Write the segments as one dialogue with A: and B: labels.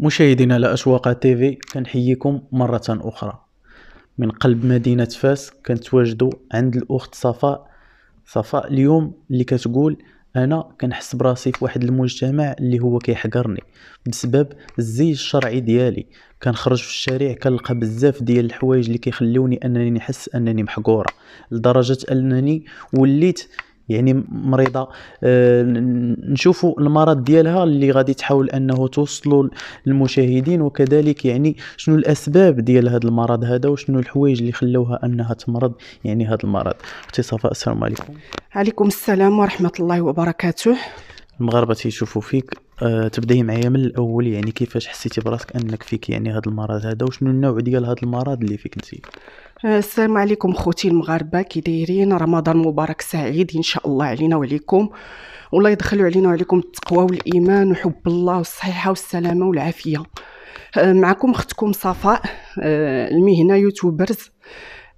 A: مشاهدينا الأشواق تيفي كنحييكم مرة أخرى من قلب مدينة فاس كنتواجدوا عند الأخت صفاء صفاء اليوم اللي كتقول أنا كنحس براسي في واحد المجتمع اللي هو كيحقرني بسبب الزي الشرعي ديالي كنخرج في الشارع كنلقى بزاف ديال الحوايج اللي كيخليوني أنني نحس أنني محقورة لدرجة أنني وليت يعني مريضه آه، نشوفوا المرض ديالها اللي غادي تحاول انه توصلوا للمشاهدين وكذلك يعني شنو الاسباب ديال هذا المرض هذا وشنو الحوايج اللي خلوها انها تمرض يعني هذا المرض اختي صفاء السلام عليكم
B: عليكم السلام ورحمه الله وبركاته
A: المغاربه تيشوفوا فيك أه تبداي معايا من الاول يعني كيفاش حسيتي براسك انك فيك يعني هذا المرض هذا وشنو النوع ديال هذا المرض اللي فيك انت
B: آه، السلام عليكم خوتي المغاربه كي دايرين رمضان مبارك سعيد ان شاء الله علينا وعليكم والله يدخلوا علينا وعليكم التقوى والايمان وحب الله والصحه والسلامه والعافيه آه، معكم اختكم صفاء آه، المهنه يوتيوبرز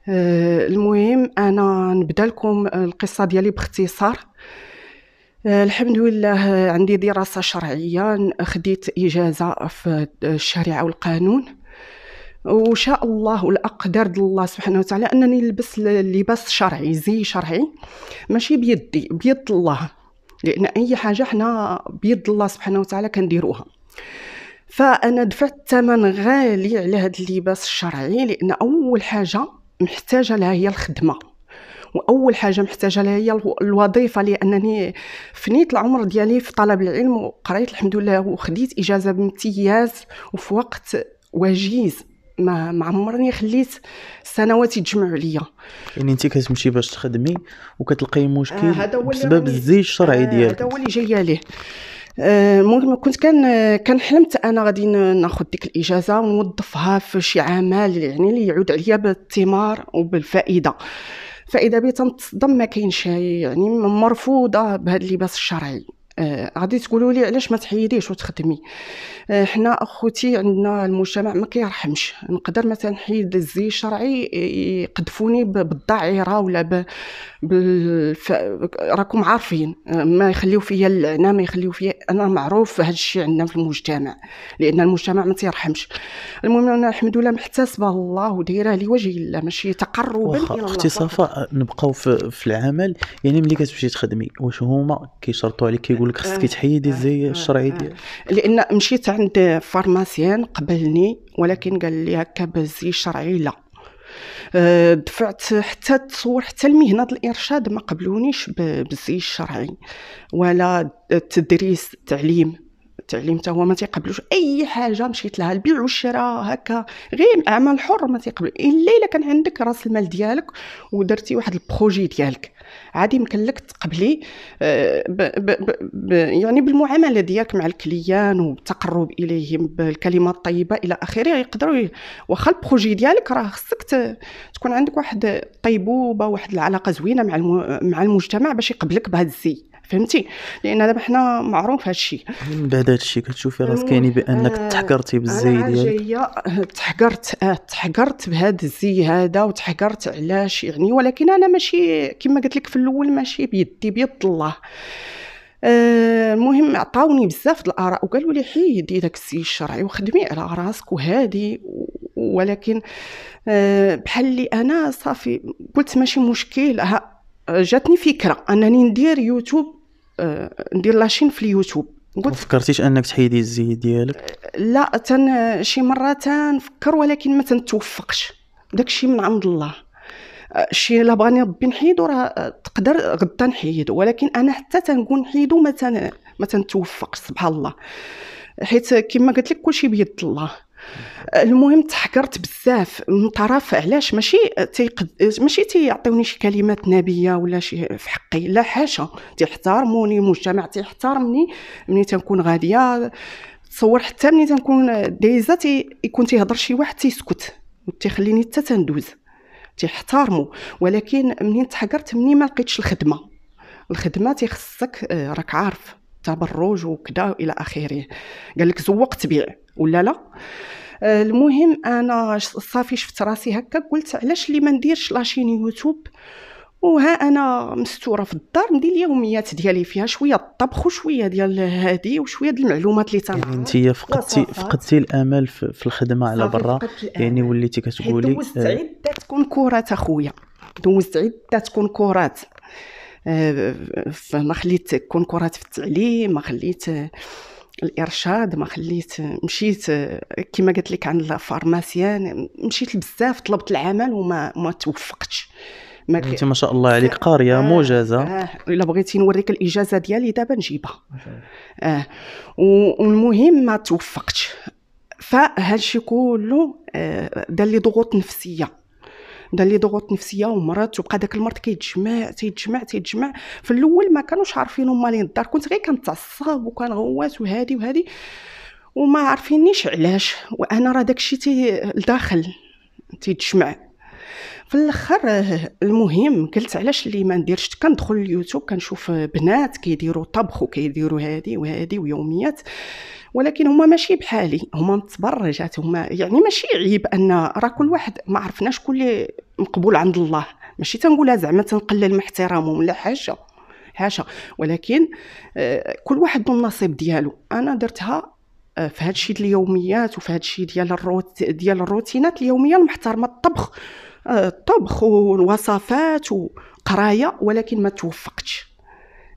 B: المهم انا نبدا لكم القصه ديالي باختصار آه، الحمد لله آه، عندي دراسة شرعية خديت إجازة في الشريعة والقانون وشاء الله والاقدار الله سبحانه وتعالى انني نلبس لباس شرعي زي شرعي ماشي بيدي بيد الله لان اي حاجه حنا بيد الله سبحانه وتعالى كنديروها فانا دفعت ثمن غالي على هذا اللباس الشرعي لان اول حاجه محتاجه لها هي الخدمه واول حاجه محتاجه لها هي الوظيفه لانني فنيت العمر ديالي في طلب العلم وقريت الحمد لله وخديت اجازه بامتياز وفي وقت وجيز ما ما عمرني خليت سنوات يتجمعوا عليا
A: يعني انت كتمشي باش تخدمي وكتلقاي مشكل آه بسبب الزي الشرعي آه ديالك
B: هذا هو اللي جايه ليه المهم آه كنت كان كان حلمت انا غادي ناخذ ديك الاجازه ونوظفها في شي عمل يعني اللي يعود عليا بالثمار وبالفائده آه فاذا بي تنتصدم ما كاينش يعني مرفوضه بهذا اللباس الشرعي آه، غادي آه تقولوا لي علاش ما تحيديش وتخدمي آه حنا اخوتي عندنا المجتمع ما كيرحمش نقدر مثلا نحيد الزي الشرعي يقذفوني بالضعيره ولا ب بالف... راكم عارفين ما يخليو فيا اللعنه ما يخليو فيا انا معروف هذا الشيء عندنا في المجتمع لان المجتمع ما تيرحمش المهم انا الحمد لله محتسبه الله ودايره لوجه الله ماشي تقربا الى الله اختي
A: صفاء نبقاو في, في العمل يعني ملي كتمشي تخدمي واش هما كيشرطوا
B: عليك كيقول لك خصك آه، تحيدي آه، الزي آه، الشرعي ديالك لان مشيت عند فارماسيان قبلني ولكن قال لي هكا بالزي الشرعي لا آه، دفعت حتى تصور حتى المهنة الارشاد ما قبلونيش بالزي الشرعي ولا التدريس التعليم التعليم تا هو ما تيقبلوش اي حاجه مشيت لها البيع والشراء هكا غير الاعمال حر ما تيقبل الا الا كان عندك راس المال ديالك ودرتي واحد البروجي ديالك عادي يمكن لك تقبلي آه، ب ب ب يعني بالمعامله ديالك مع الكليان والتقرب اليهم بالكلمه الطيبه الى اخره يقدروا واخا البروجي ديالك راه خصك تكون عندك واحد الطيبوبه واحد العلاقه زوينه مع مع المجتمع باش يقبلك بهذا الزي فهمتي لان دابا حنا معروف هادشي
A: من بعد هادشي كتشوفي راسك يعني بانك آه، تحقرتي بالزي ديالك
B: جايه تحقرت آه تحقرت بهذا الزي هذا وتحقرت علاش يعني ولكن انا ماشي كما قلت لك في الاول ماشي بيدي بيد الله آه، المهم عطاوني بزاف د الاراء وقالوا لي حيدي داك السي الشرعي وخدمي على راسك وهادي ولكن آه، بحال اللي انا صافي قلت ماشي مشكل ها جاتني فكره انني ندير يوتيوب آه، ندير لاشين في اليوتيوب قلت
A: فكرتيش انك تحيدي الزي ديالك
B: لا تن شي مره تنفكر ولكن ما تنتوفقش داكشي من عند الله الشيء آه، الا بغاني ربي نحيدو راه تقدر غدا نحيدو ولكن انا حتى تنقول نحيدو ما تن ما تنتوفقش سبحان الله حيت كما قلت لك كلشي بيد الله المهم تحكرت بزاف من طرف علاش ماشي تيقد ماشي تيعطيوني شي كلمات نابيه ولا شي في حقي لا حاشا تيحترموني المجتمع تيحترمني ملي تنكون غاديه تصور حتى ملي تنكون دايزه تي يكون تيهضر شي واحد تيسكت تيخليني حتى تندوز تيحترموا ولكن منين تحكرت مني ما لقيتش الخدمه الخدمه تيخصك آه، راك عارف تبرج وكذا الى اخره قال لك زوق تبيع ولا لا آه، المهم انا صافي شفت راسي هكا قلت علاش اللي ما نديرش لاشين يوتيوب وها انا مستوره في الدار ندير اليوميات ديالي فيها شويه الطبخ وشويه ديال هادي وشويه ديال المعلومات اللي تنعرف يعني
A: انت فقدتي فقدتي الامل في الخدمه على برا يعني وليتي كتقولي آه، دوزت عده
B: كونكورات اخويا دوزت عده كونكورات آه، ما خليت كونكورات في التعليم ما خليت الارشاد ما خليت مشيت كما قلت لك عند الفارماسيان مشيت بزاف طلبت العمل وما ما توفقتش ما انت
A: ما شاء الله عليك قاريه آه موجزه آه
B: الا بغيتي نوريك الاجازه ديالي دابا نجيبها اه والمهم ما توفقتش فهادشي كله آه، دار لي ضغوط نفسيه بدا لي ضغوط نفسيه ومرض وبقى داك المرض كيتجمع تيتجمع تيتجمع في الاول ما كانوش عارفين هما لين الدار كنت غير كنتعصب وكنغوت وهادي وهادي وما عارفينيش علاش وانا راه داكشي تي لداخل تيتجمع في الاخر آه، المهم قلت علاش اللي ما نديرش كندخل اليوتيوب كنشوف آه، بنات كيديروا طبخ وكيديروا هذه وهذه ويوميات ولكن هما ماشي بحالي هما متبرجات هما يعني ماشي عيب ان راه كل واحد ما عرفناش شكون اللي مقبول عند الله ماشي تنقولها زعما تنقلل من احترامهم لا حاجه حاشا ولكن آه، كل واحد النصيب ديالو انا درتها آه، في هادشي ديال اليوميات وفي هادشي ديال الروت ديال الروتينات اليوميه المحترمه الطبخ آه، الطبخ والوصفات وقرايه ولكن ما توفقتش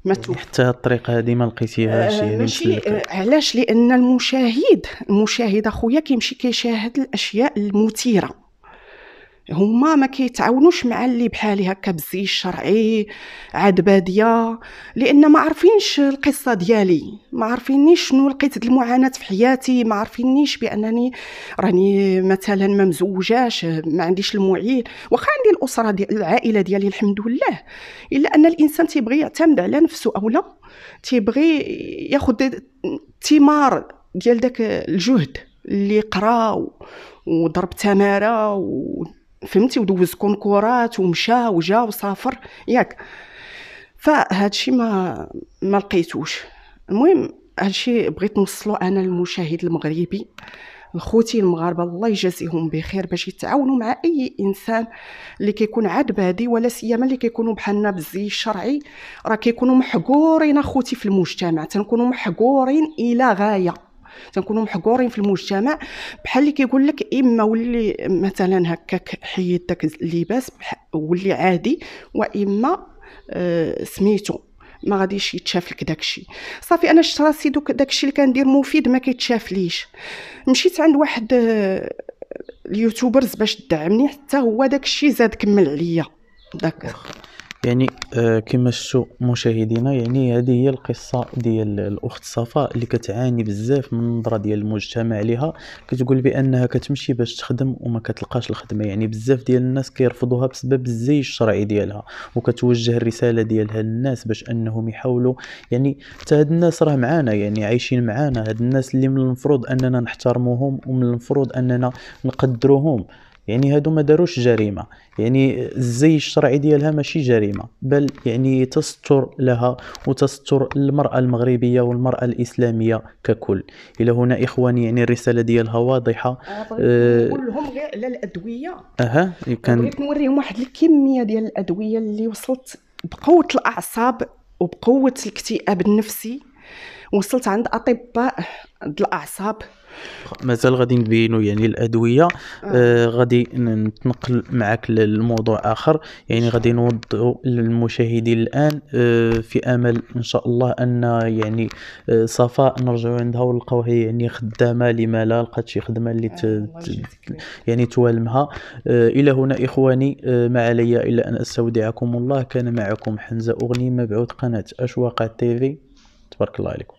B: ما توفق.
A: حتى الطريقه هذه ما لقيتيهاش آه، يعني ماشي
B: علاش لان المشاهد المشاهد اخويا كيمشي كيشاهد الاشياء المثيره هما ما كيتعاونوش مع اللي بحالي هكا بالزي الشرعي عاد باديه لان ما عارفينش القصه ديالي ما عارفينيش شنو لقيت المعاناه في حياتي ما عارفينيش بانني راني مثلا ما مزوجاش ما عنديش المعيل واخا عندي الاسره دي العائله ديالي الحمد لله الا ان الانسان تيبغي يعتمد على نفسه اولا تيبغي ياخذ ثمار ديال داك الجهد اللي قرا وضرب تماره فهمتي ودوز كونكورات ومشى وجا وسافر ياك فهاد الشيء ما ما لقيتوش المهم هادشي بغيت نوصلو انا للمشاهد المغربي لخوتي المغاربه الله يجازيهم بخير باش يتعاونوا مع اي انسان اللي كيكون عاد بادي ولا سيما اللي كيكونوا بحالنا بالزي الشرعي راه كيكونوا محقورين اخوتي في المجتمع تنكونوا محقورين الى غايه تنكونوا محقورين في المجتمع بحال اللي كيقول لك اما ولي مثلا هكاك حيد داك اللباس ولي عادي واما آه، سميتو ما غاديش يتشاف لك داكشي صافي انا شت راسي دوك داكشي اللي كندير مفيد ما كيتشاف ليش مشيت عند واحد آه، اليوتيوبرز باش دعمني حتى هو داكشي زاد كمل عليا داك
A: يعني آه، كما شفتوا مشاهدينا يعني هذه هي القصه ديال الاخت صفاء اللي كتعاني بزاف من النظره ديال المجتمع ليها كتقول بانها كتمشي باش تخدم وما كتلقاش الخدمه يعني بزاف ديال الناس كيرفضوها بسبب الزي الشرعي ديالها وكتوجه الرساله ديالها للناس باش انهم يحاولوا يعني حتى هاد الناس راه معانا يعني عايشين معانا هاد الناس اللي من المفروض اننا نحترموهم ومن المفروض اننا نقدروهم يعني هادو ما داروش جريمه يعني الزي الشرعي ديالها ماشي جريمه بل يعني تستر لها وتستر المراه المغربيه والمراه الاسلاميه ككل الى هنا اخواني يعني الرساله ديالها واضحه أه لهم
B: غير على الادويه
A: اها كان بغيت
B: نوريهم واحد الكميه ديال الادويه اللي وصلت بقوه الاعصاب وبقوه الاكتئاب النفسي وصلت عند اطباء الاعصاب
A: مازال غادي نبينوا يعني الادويه آه, آه، غادي نتنقل معك للموضوع اخر يعني غادي نوضعوا للمشاهدين الان آه في امل ان شاء الله ان يعني آه صفاء نرجعوا عندها ونلقاوها يعني خدامه لما لا لقات شي خدمه اللي ت... آه يعني توالمها آه الى هنا اخواني آه ما علي الا ان استودعكم الله كان معكم حمزه اغني مبعوث قناه اشواق تيفي تبارك الله عليكم